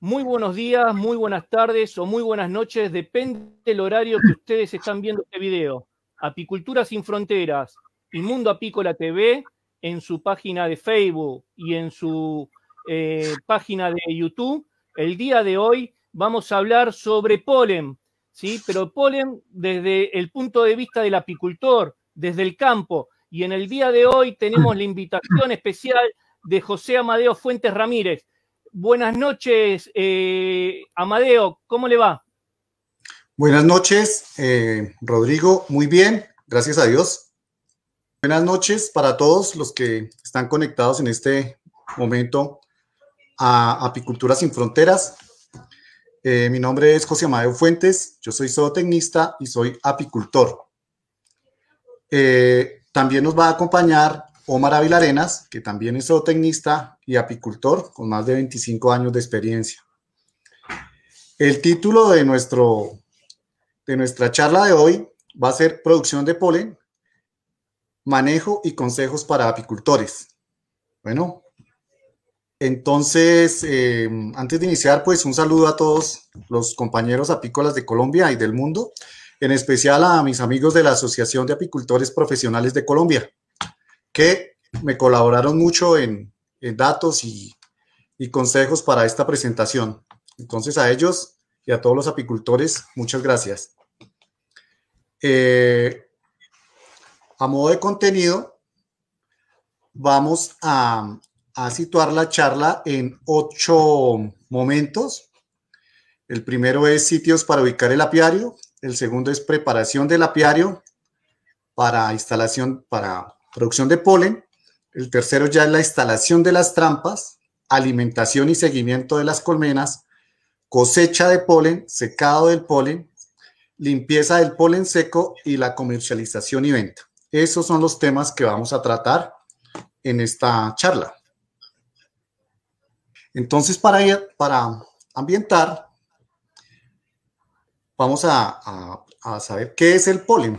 Muy buenos días, muy buenas tardes o muy buenas noches, depende del horario que ustedes están viendo este video. Apicultura sin fronteras y Mundo Apícola TV en su página de Facebook y en su eh, página de YouTube. El día de hoy vamos a hablar sobre polen, ¿sí? Pero polen desde el punto de vista del apicultor, desde el campo. Y en el día de hoy tenemos la invitación especial de José Amadeo Fuentes Ramírez, Buenas noches, eh, Amadeo, ¿cómo le va? Buenas noches, eh, Rodrigo, muy bien, gracias a Dios. Buenas noches para todos los que están conectados en este momento a Apicultura Sin Fronteras. Eh, mi nombre es José Amadeo Fuentes, yo soy zootecnista y soy apicultor. también nos va a acompañar Omar Avilarenas, que también es zootecnista y apicultor con más de 25 años de experiencia. El título de, nuestro, de nuestra charla de hoy va a ser Producción de polen, manejo y consejos para apicultores. Bueno, entonces, eh, antes de iniciar, pues un saludo a todos los compañeros apícolas de Colombia y del mundo, en especial a mis amigos de la Asociación de Apicultores Profesionales de Colombia que me colaboraron mucho en, datos y, consejos para esta presentación. Entonces a ellos y a todos los apicultores, muchas gracias. Eh, a modo de contenido, vamos a, a, situar la charla en ocho momentos. El primero es sitios para ubicar el apiario. El segundo es preparación del apiario para instalación, para producción de polen, el tercero ya es la instalación de las trampas, alimentación y seguimiento de las colmenas, cosecha de polen, secado del polen, limpieza del polen seco y la comercialización y venta. Esos son los temas que vamos a tratar en esta charla. Entonces, para, para ambientar, vamos a saber qué es el polen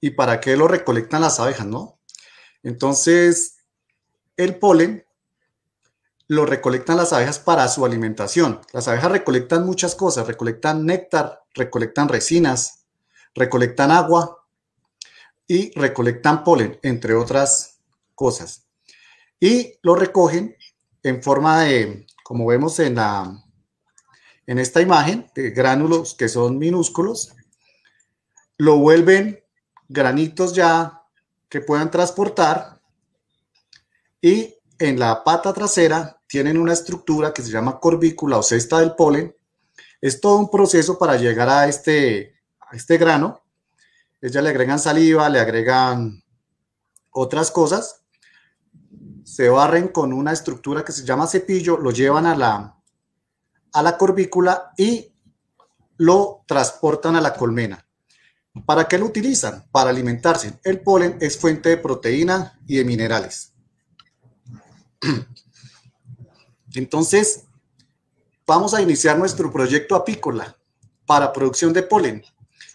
y para qué lo recolectan las abejas, ¿no? Entonces, el polen lo recolectan las abejas para su alimentación. Las abejas recolectan muchas cosas, recolectan néctar, recolectan resinas, recolectan agua y recolectan polen, entre otras cosas. Y lo recogen en forma de, como vemos en, la, en esta imagen, de gránulos que son minúsculos, lo vuelven granitos ya que puedan transportar y en la pata trasera tienen una estructura que se llama corvícula o cesta del polen. Es todo un proceso para llegar a este, este grano. Ellas le agregan saliva, le agregan otras cosas. Se barren con una estructura que se llama cepillo, lo llevan a la, a la corvícula y lo transportan a la colmena. ¿Para qué lo utilizan? Para alimentarse. El polen es fuente de proteína y de minerales. Entonces, vamos a iniciar nuestro proyecto apícola para producción de polen.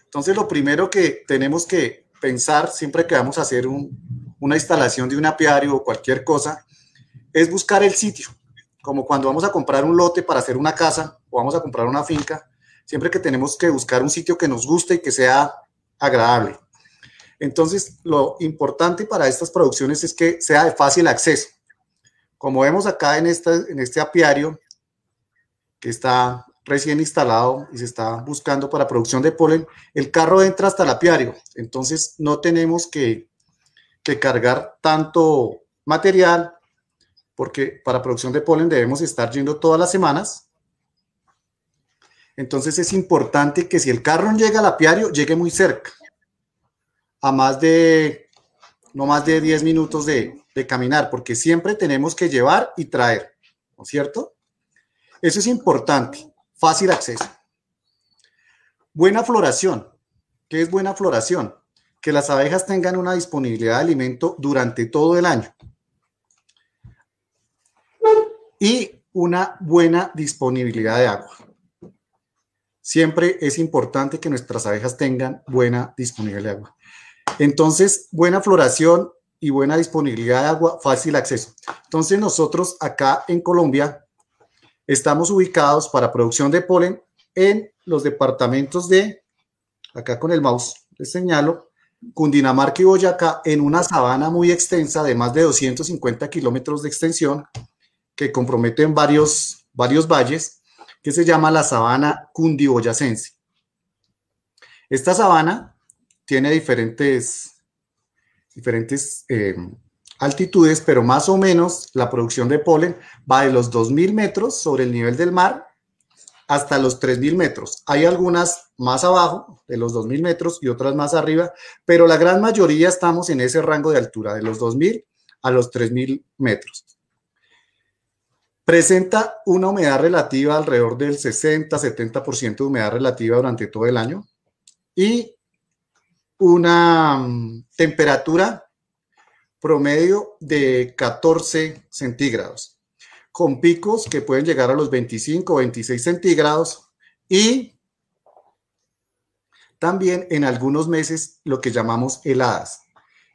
Entonces, lo primero que tenemos que pensar siempre que vamos a hacer una instalación de un apiario o cualquier cosa, es buscar el sitio. Como cuando vamos a comprar un lote para hacer una casa o vamos a comprar una finca, siempre que tenemos que buscar un sitio que nos guste y que sea agradable. Entonces, lo importante para estas producciones es que sea de fácil acceso. Como vemos acá en, esta, en este apiario, que está recién instalado y se está buscando para producción de polen, el carro entra hasta el apiario. Entonces, no tenemos que, que cargar tanto material, porque para producción de polen debemos estar yendo todas las semanas entonces es importante que si el carro llega al apiario, llegue muy cerca, a más de, no más de 10 minutos de, de caminar, porque siempre tenemos que llevar y traer, ¿no es cierto? Eso es importante, fácil acceso. Buena floración. ¿Qué es buena floración? Que las abejas tengan una disponibilidad de alimento durante todo el año. Y una buena disponibilidad de agua siempre es importante que nuestras abejas tengan buena disponibilidad de agua. Entonces, buena floración y buena disponibilidad de agua, fácil acceso. Entonces, nosotros acá en Colombia estamos ubicados para producción de polen en los departamentos de, acá con el mouse les señalo, Cundinamarca y Boyacá, en una sabana muy extensa de más de 250 kilómetros de extensión que comprometen varios, varios valles que se llama la sabana cundiboyacense. Esta sabana tiene diferentes, diferentes em, altitudes, pero más o menos la producción de polen va de los 2.000 metros sobre el nivel del mar hasta los 3.000 metros. Hay algunas más abajo de los 2.000 metros y otras más arriba, pero la gran mayoría estamos en ese rango de altura, de los 2.000 a los 3.000 metros. Presenta una humedad relativa alrededor del 60-70% de humedad relativa durante todo el año y una mm, temperatura promedio de 14 centígrados, con picos que pueden llegar a los 25 o 26 centígrados y también en algunos meses lo que llamamos heladas.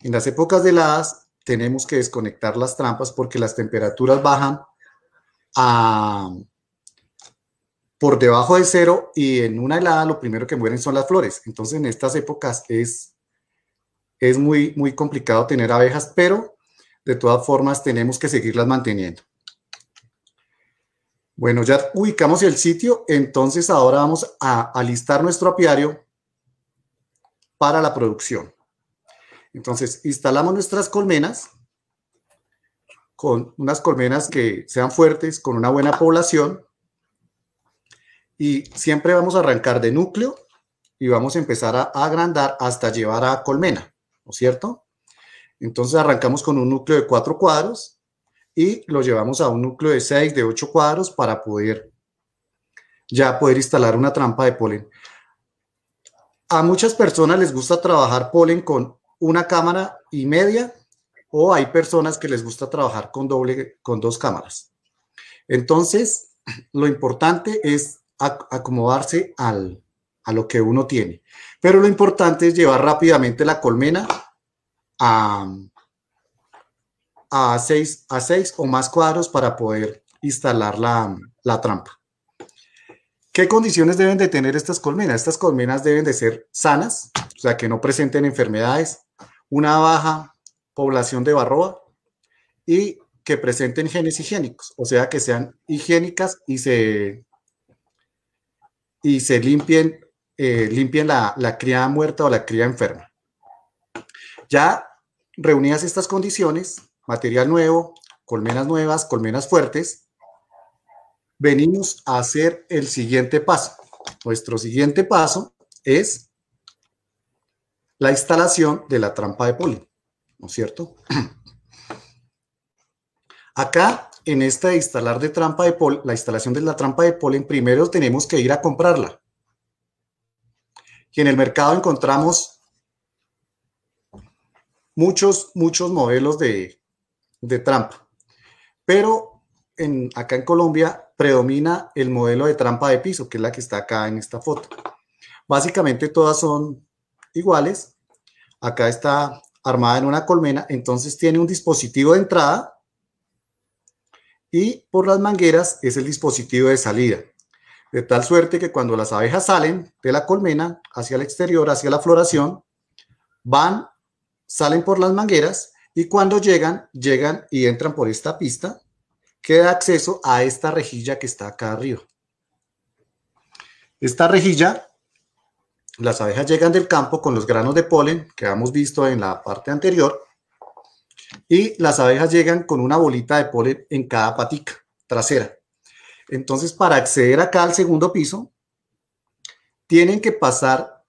En las épocas de heladas tenemos que desconectar las trampas porque las temperaturas bajan por debajo de cero y en una helada lo primero que mueren son las flores. Entonces en estas épocas es, es muy, muy complicado tener abejas, pero de todas formas tenemos que seguirlas manteniendo. Bueno, ya ubicamos el sitio, entonces ahora vamos a alistar nuestro apiario para la producción. Entonces instalamos nuestras colmenas con unas colmenas que sean fuertes, con una buena población. Y siempre vamos a arrancar de núcleo y vamos a empezar a agrandar hasta llevar a colmena, ¿no es cierto? Entonces arrancamos con un núcleo de cuatro cuadros y lo llevamos a un núcleo de seis, de ocho cuadros para poder ya poder instalar una trampa de polen. A muchas personas les gusta trabajar polen con una cámara y media o hay personas que les gusta trabajar con, doble, con dos cámaras. Entonces, lo importante es acomodarse a lo que uno tiene. Pero lo importante es llevar rápidamente la colmena a, a, seis, a o más cuadros para poder instalar la, la trampa. ¿Qué condiciones deben de tener estas colmenas? Estas colmenas deben de ser sanas, o sea, que no presenten enfermedades, una baja población de Barroa y que presenten genes higiénicos, o sea, que sean higiénicas y se, y se limpien, eh, limpien la, cría muerta o la cría enferma. Ya reunidas estas condiciones, material nuevo, colmenas nuevas, colmenas fuertes, venimos a hacer el siguiente paso. Nuestro siguiente paso es la instalación de la trampa de polen. ¿no es cierto? Acá, en esta instalar de trampa de polen, la instalación de la trampa de polen, primero tenemos que ir a comprarla. Y en el mercado encontramos muchos, muchos modelos de, trampa. Pero en, acá en Colombia predomina el modelo de trampa de piso, que es la que está acá en esta foto. Básicamente todas son iguales. Acá está armada en una colmena, entonces tiene un dispositivo de entrada y por las mangueras es el dispositivo de salida. De tal suerte que cuando las abejas salen de la colmena hacia el exterior, hacia la floración, van, salen por las mangueras y cuando llegan, llegan y entran por esta pista que da acceso a esta rejilla que está acá arriba. Esta rejilla las abejas llegan del campo con los granos de polen que hemos visto en la parte anterior y las abejas llegan con una bolita de polen en cada patica trasera. Entonces, para acceder acá al segundo piso, tienen que pasar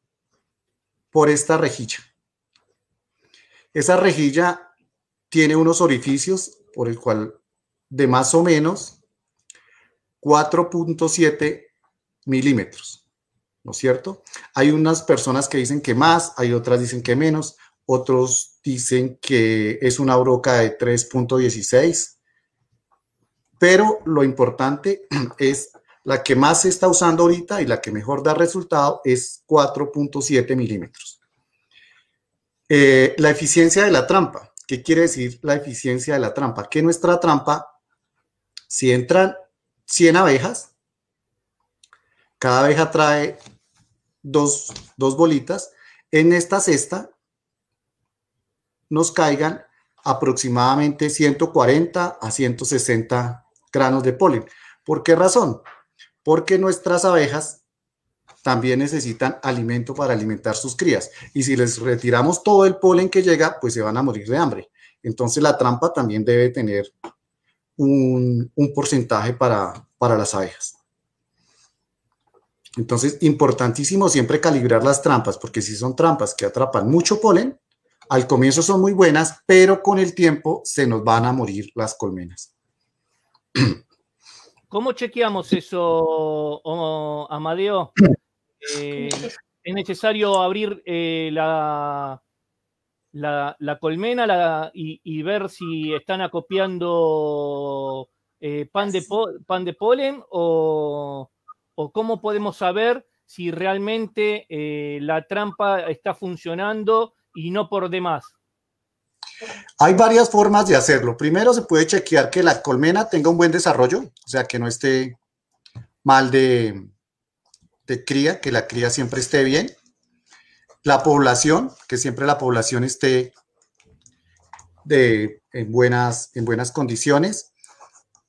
por esta rejilla. Esa rejilla tiene unos orificios por el cual de más o menos 4.7 milímetros. ¿no es cierto? Hay unas personas que dicen que más, hay otras dicen que menos, otros dicen que es una broca de 3.16, pero lo importante es la que más se está usando ahorita y la que mejor da resultado es 4.7 milímetros. Eh, la eficiencia de la trampa. ¿Qué quiere decir la eficiencia de la trampa? Que nuestra trampa, si entran 100 abejas, cada abeja trae dos, bolitas. En esta cesta nos caigan aproximadamente 140 a 160 granos de polen. ¿Por qué razón? Porque nuestras abejas también necesitan alimento para alimentar sus crías. Y si les retiramos todo el polen que llega, pues se van a morir de hambre. Entonces la trampa también debe tener un, un porcentaje para, para las abejas. Entonces, importantísimo siempre calibrar las trampas, porque si son trampas que atrapan mucho polen, al comienzo son muy buenas, pero con el tiempo se nos van a morir las colmenas. ¿Cómo chequeamos eso, Amadeo? Eh, ¿Es necesario abrir eh, la, la, colmena y, ver si están acopiando eh, pan, de pan de polen o cómo podemos saber si realmente eh, la trampa está funcionando y no por demás? Hay varias formas de hacerlo. Primero se puede chequear que la colmena tenga un buen desarrollo, o sea, que no esté mal de, cría, que la cría siempre esté bien. La población, que siempre la población esté de, en, buenas, en buenas condiciones.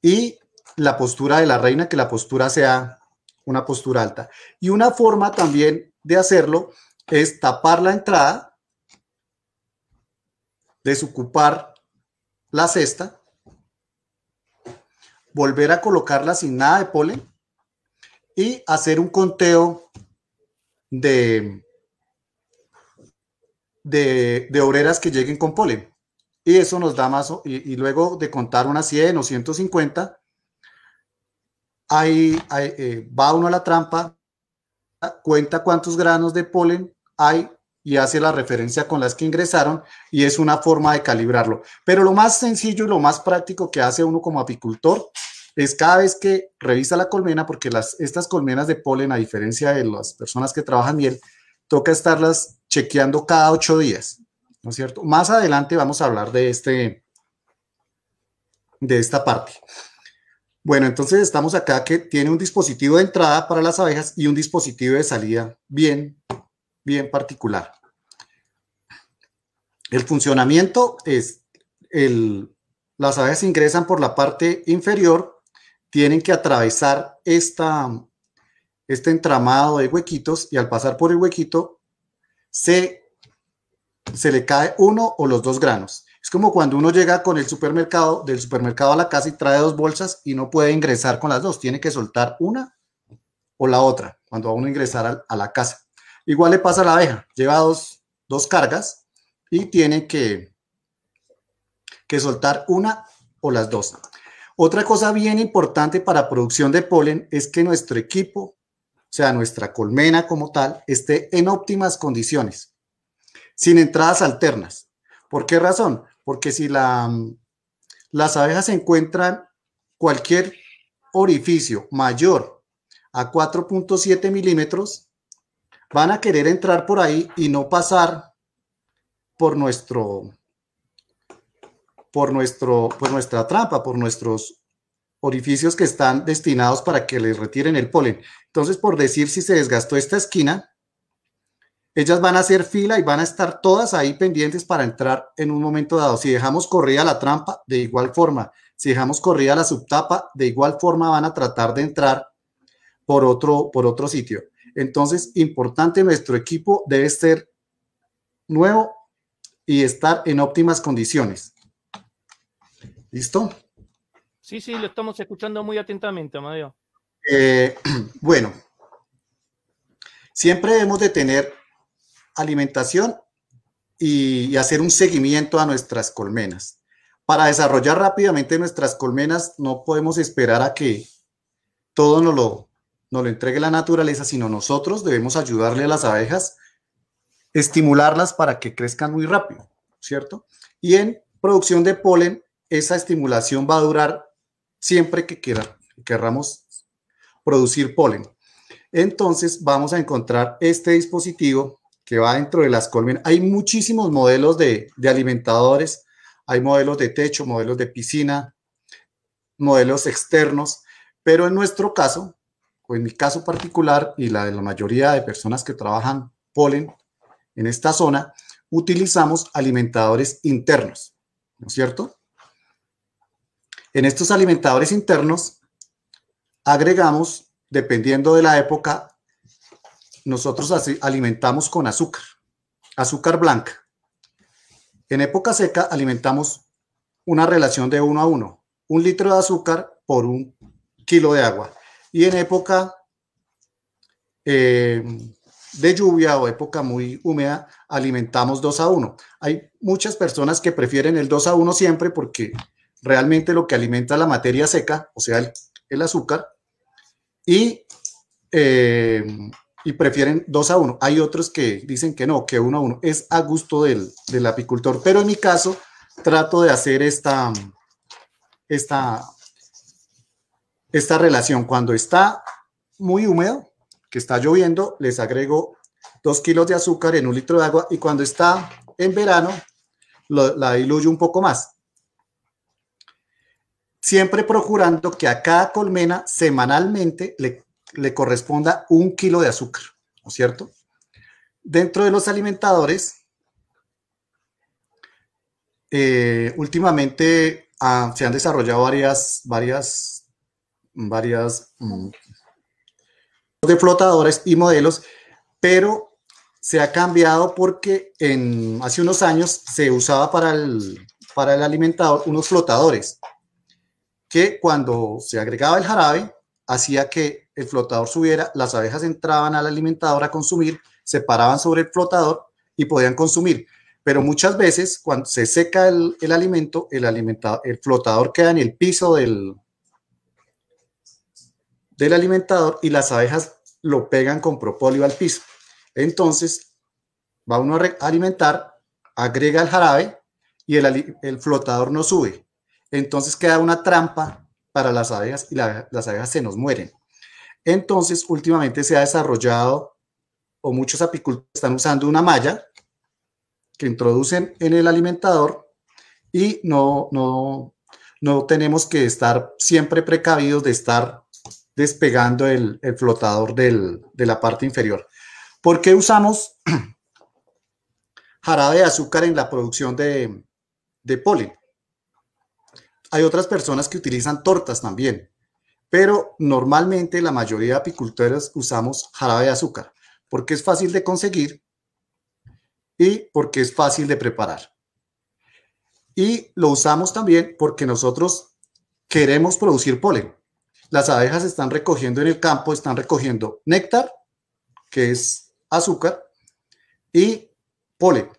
Y la postura de la reina, que la postura sea una postura alta. Y una forma también de hacerlo es tapar la entrada, desocupar la cesta, volver a colocarla sin nada de polen y hacer un conteo de, de, obreras que lleguen con polen. Y eso nos da más, y, y luego de contar unas 100 o 150, hay, eh, va uno a la trampa, cuenta cuántos granos de polen hay y hace la referencia con las que ingresaron y es una forma de calibrarlo. Pero lo más sencillo y lo más práctico que hace uno como apicultor es cada vez que revisa la colmena, porque las, estas colmenas de polen, a diferencia de las personas que trabajan miel, toca estarlas chequeando cada ocho días, ¿no es cierto? Más adelante vamos a hablar de, este, de esta parte. Bueno, entonces estamos acá que tiene un dispositivo de entrada para las abejas y un dispositivo de salida bien, bien particular. El funcionamiento es, el, las abejas ingresan por la parte inferior, tienen que atravesar esta, este entramado de huequitos y al pasar por el huequito se, se le cae uno o los dos granos. Es como cuando uno llega con el supermercado, del supermercado a la casa y trae dos bolsas y no puede ingresar con las dos, tiene que soltar una o la otra cuando va uno a ingresar a, la casa. Igual le pasa a la abeja, lleva dos, cargas y tiene que, que soltar una o las dos. Otra cosa bien importante para producción de polen es que nuestro equipo, o sea, nuestra colmena como tal, esté en óptimas condiciones, sin entradas alternas. ¿Por qué razón? porque si las abejas encuentran cualquier orificio mayor a 4.7 milímetros, van a querer entrar por ahí y no pasar por nuestro, por nuestro, por nuestra trampa, por nuestros orificios que están destinados para que les retiren el polen. Entonces, por decir si se desgastó esta esquina, ellas van a hacer fila y van a estar todas ahí pendientes para entrar en un momento dado. Si dejamos corrida la trampa, de igual forma. Si dejamos corrida la subtapa, de igual forma van a tratar de entrar por otro, por otro sitio. Entonces, importante, nuestro equipo debe ser nuevo y estar en óptimas condiciones. ¿Listo? Sí, sí, lo estamos escuchando muy atentamente, Amadeo. Eh, bueno, siempre debemos de tener alimentación y, hacer un seguimiento a nuestras colmenas. Para desarrollar rápidamente nuestras colmenas no podemos esperar a que todo nos lo, lo entregue la naturaleza, sino nosotros debemos ayudarle a las abejas, estimularlas para que crezcan muy rápido, ¿cierto? Y en producción de polen, esa estimulación va a durar siempre que queramos querramos producir polen. Entonces vamos a encontrar este dispositivo que va dentro de las colmenas. Hay muchísimos modelos de, alimentadores, hay modelos de techo, modelos de piscina, modelos externos, pero en nuestro caso, o en mi caso particular y la de la mayoría de personas que trabajan polen en esta zona, utilizamos alimentadores internos, ¿no es cierto? En estos alimentadores internos agregamos, dependiendo de la época, nosotros alimentamos con azúcar, azúcar blanca. En época seca alimentamos una relación de uno a uno, un litro de azúcar por un kilo de agua. Y en época eh, de lluvia o época muy húmeda, alimentamos 2 a 1. Hay muchas personas que prefieren el 2 a 1 siempre porque realmente lo que alimenta la materia seca, o sea, el, azúcar, y eh, y prefieren 2 a 1. Hay otros que dicen que no, que uno a uno. es a gusto del, apicultor, pero en mi caso trato de hacer esta, esta relación. Cuando está muy húmedo, que está lloviendo, les agrego 2 kilos de azúcar en un litro de agua y cuando está en verano, la diluyo un poco más. Siempre procurando que a cada colmena semanalmente le le corresponda un kilo de azúcar, ¿no es cierto? Dentro de los alimentadores, eh, últimamente ah, se han desarrollado varias, varias, varias mm, de flotadores y modelos, pero se ha cambiado porque en, hace unos años se usaba para el, para el alimentador unos flotadores que cuando se agregaba el jarabe hacía que el flotador subiera, las abejas entraban al alimentador a consumir, se paraban sobre el flotador y podían consumir. Pero muchas veces cuando se seca el, alimento, el, alimentador, el flotador queda en el piso del, del alimentador y las abejas lo pegan con propóleo al piso. Entonces, va uno a alimentar, agrega el jarabe y el flotador no sube. Entonces queda una trampa para las abejas y las abejas se nos mueren. Entonces, últimamente se ha desarrollado o muchos apicultores están usando una malla que introducen en el alimentador y no, no, tenemos que estar siempre precavidos de estar despegando el, flotador de la parte inferior. ¿Por qué usamos jarabe de azúcar en la producción de polen? Hay otras personas que utilizan tortas también, pero normalmente la mayoría de apicultores usamos jarabe de azúcar porque es fácil de conseguir y porque es fácil de preparar. Y lo usamos también porque nosotros queremos producir polen. Las abejas están recogiendo en el campo, están recogiendo néctar, que es azúcar, y polen.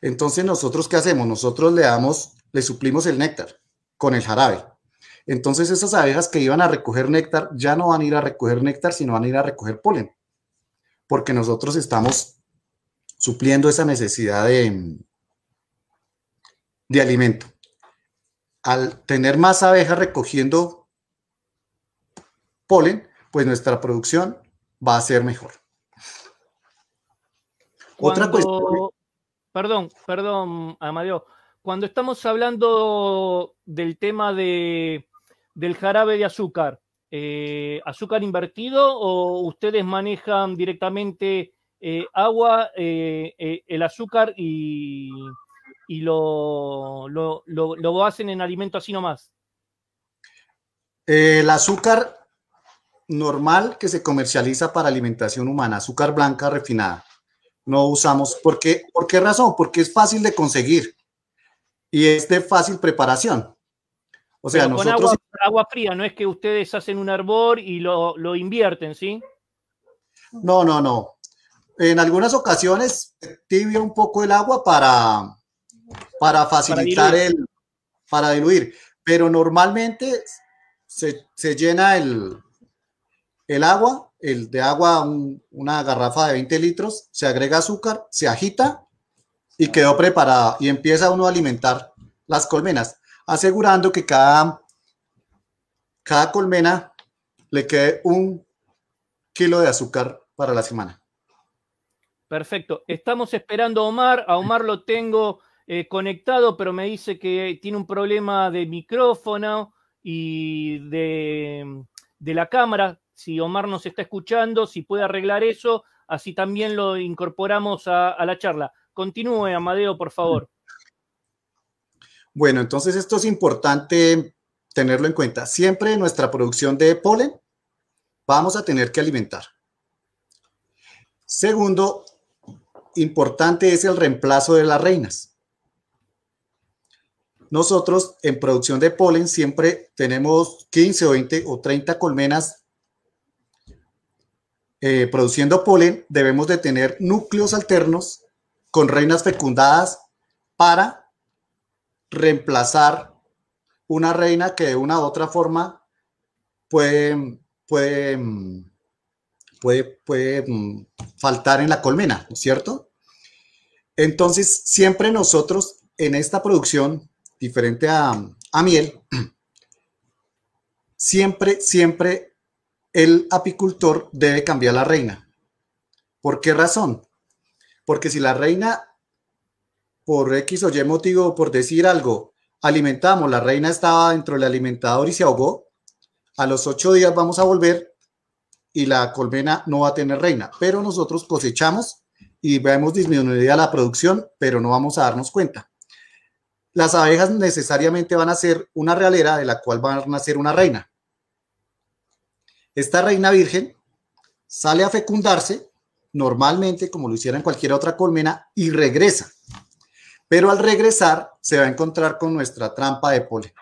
Entonces, ¿nosotros qué hacemos? Nosotros le damos, le suplimos el néctar con el jarabe. Entonces esas abejas que iban a recoger néctar ya no van a ir a recoger néctar, sino van a ir a recoger polen, porque nosotros estamos supliendo esa necesidad de, de alimento. Al tener más abejas recogiendo polen, pues nuestra producción va a ser mejor. Otra cuestión. Perdón, perdón, Amadeo cuando estamos hablando del tema de, del jarabe de azúcar, eh, ¿azúcar invertido o ustedes manejan directamente eh, agua, eh, el azúcar y, lo, lo, hacen en alimento así nomás? el azúcar normal que se comercializa para alimentación humana, azúcar blanca refinada. No usamos, porque ¿por qué razón? Porque es fácil de conseguir y es de fácil preparación. O sea, nosotros... agua, fría, no es que ustedes hacen un arbor y lo, invierten, ¿sí? No, no, no. En algunas ocasiones tibia un poco el agua para, para facilitar el, para diluir, pero normalmente se, llena el, el, agua, el de agua, una garrafa de 20 litros, se agrega azúcar, se agita y quedó preparada y empieza uno a alimentar las colmenas, asegurando que cada, cada colmena le quede un kilo de azúcar para la semana. Perfecto. Estamos esperando a Omar. A Omar lo tengo eh, conectado, pero me dice que tiene un problema de micrófono y de, la cámara. Si Omar nos está escuchando, si puede arreglar eso, así también lo incorporamos a la charla. Continúe, Amadeo, por favor. Bueno, entonces esto es importante tenerlo en cuenta. Siempre en nuestra producción de polen vamos a tener que alimentar. Segundo, importante es el reemplazo de las reinas. Nosotros en producción de polen siempre tenemos 15 o 20 o 30 colmenas eh, produciendo polen. Debemos de tener núcleos alternos con reinas fecundadas para reemplazar una reina que de una u otra forma puede, puede, puede, puede mm, faltar en la colmena, ¿no es cierto? Entonces, siempre nosotros en esta producción, diferente a, a miel, siempre, siempre el apicultor debe cambiar la reina. ¿Por qué razón? Porque si la reina, por X o Y motivo, por decir algo, alimentamos, la reina estaba dentro del alimentador y se ahogó, a los ocho días vamos a volver y la colmena no va a tener reina, pero nosotros cosechamos y vemos disminuida la producción, pero no vamos a darnos cuenta. Las abejas necesariamente van a ser una realera de la cual van a nacer una reina. Esta reina virgen sale a fecundarse normalmente como lo hiciera en cualquier otra colmena y regresa. Pero al regresar se va a encontrar con nuestra trampa de polen,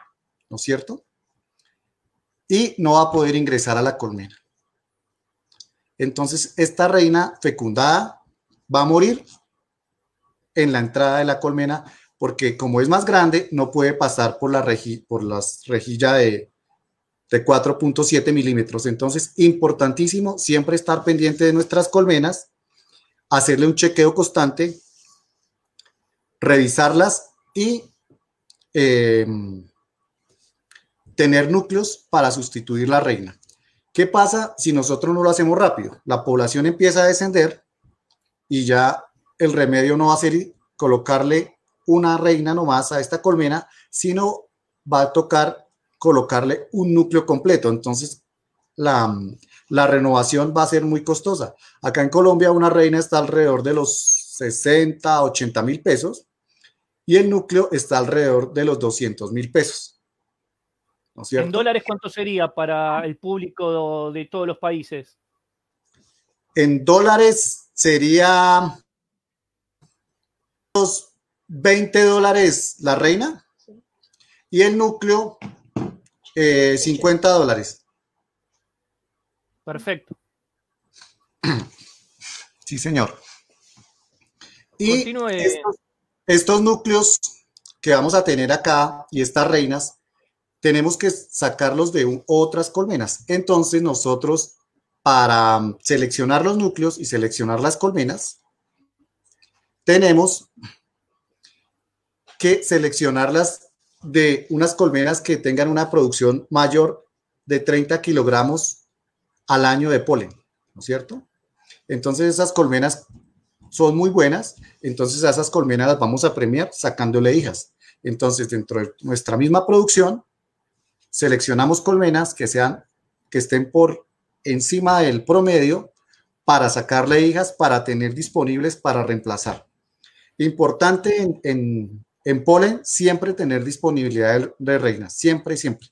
¿no es cierto? Y no va a poder ingresar a la colmena. Entonces, esta reina fecundada va a morir en la entrada de la colmena porque como es más grande, no puede pasar por la, rejilla de, de 4.7 milímetros. Entonces, importantísimo siempre estar pendiente de nuestras colmenas, hacerle un chequeo constante, revisarlas y em, tener núcleos para sustituir la reina. ¿Qué pasa si nosotros no lo hacemos rápido? La población empieza a descender y ya el remedio no va a ser colocarle una reina nomás a esta colmena, sino va a tocar colocarle un núcleo completo. Entonces, la, renovación va a ser muy costosa. Acá en Colombia una reina está alrededor de los 60, 80 mil pesos y el núcleo está alrededor de los 200 mil pesos. ¿No es ¿En dólares cuánto sería para el público de todos los países? En dólares sería 20 dólares la reina y el núcleo 50 eh, dólares. Perfecto. Sí, señor. Y estos, núcleos que vamos a tener acá y estas reinas, tenemos que sacarlos de otras colmenas. Entonces nosotros, para um, seleccionar los núcleos y seleccionar las colmenas, tenemos que seleccionarlas de unas colmenas que tengan una producción mayor de 30 kilogramos al año de polen, ¿no es cierto? Entonces esas colmenas son muy buenas, entonces a esas colmenas las vamos a premiar sacándole hijas. Entonces dentro de nuestra misma producción seleccionamos colmenas que sean que estén por encima del promedio para sacarle hijas, para tener disponibles para reemplazar. Importante en, en polen, siempre tener disponibilidad de reinas, siempre, siempre.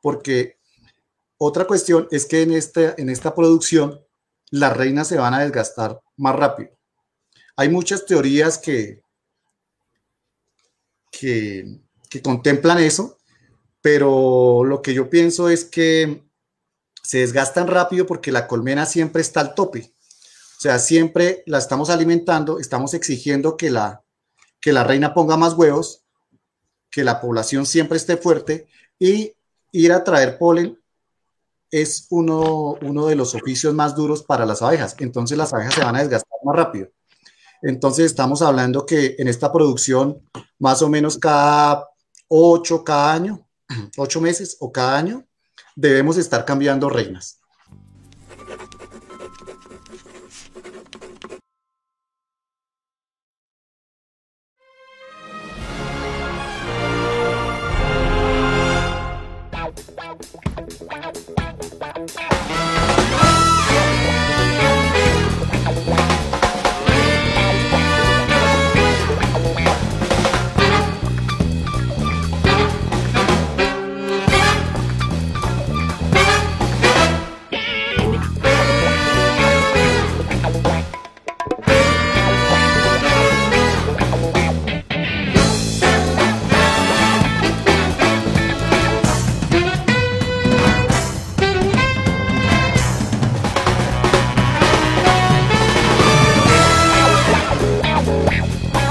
Porque otra cuestión es que en, esta en esta producción las reinas se van a desgastar más rápido. Hay muchas teorías que, que, que contemplan eso, pero lo que yo pienso es que se desgastan rápido porque la colmena siempre está al tope. O sea, siempre la estamos alimentando, estamos exigiendo que la, que la reina ponga más huevos, que la población siempre esté fuerte y ir a traer polen es uno, uno de los oficios más duros para las abejas. Entonces las abejas se van a desgastar más rápido. Entonces estamos hablando que en esta producción más o menos cada ocho cada año, ocho meses o cada año, debemos estar cambiando reinas. Bye.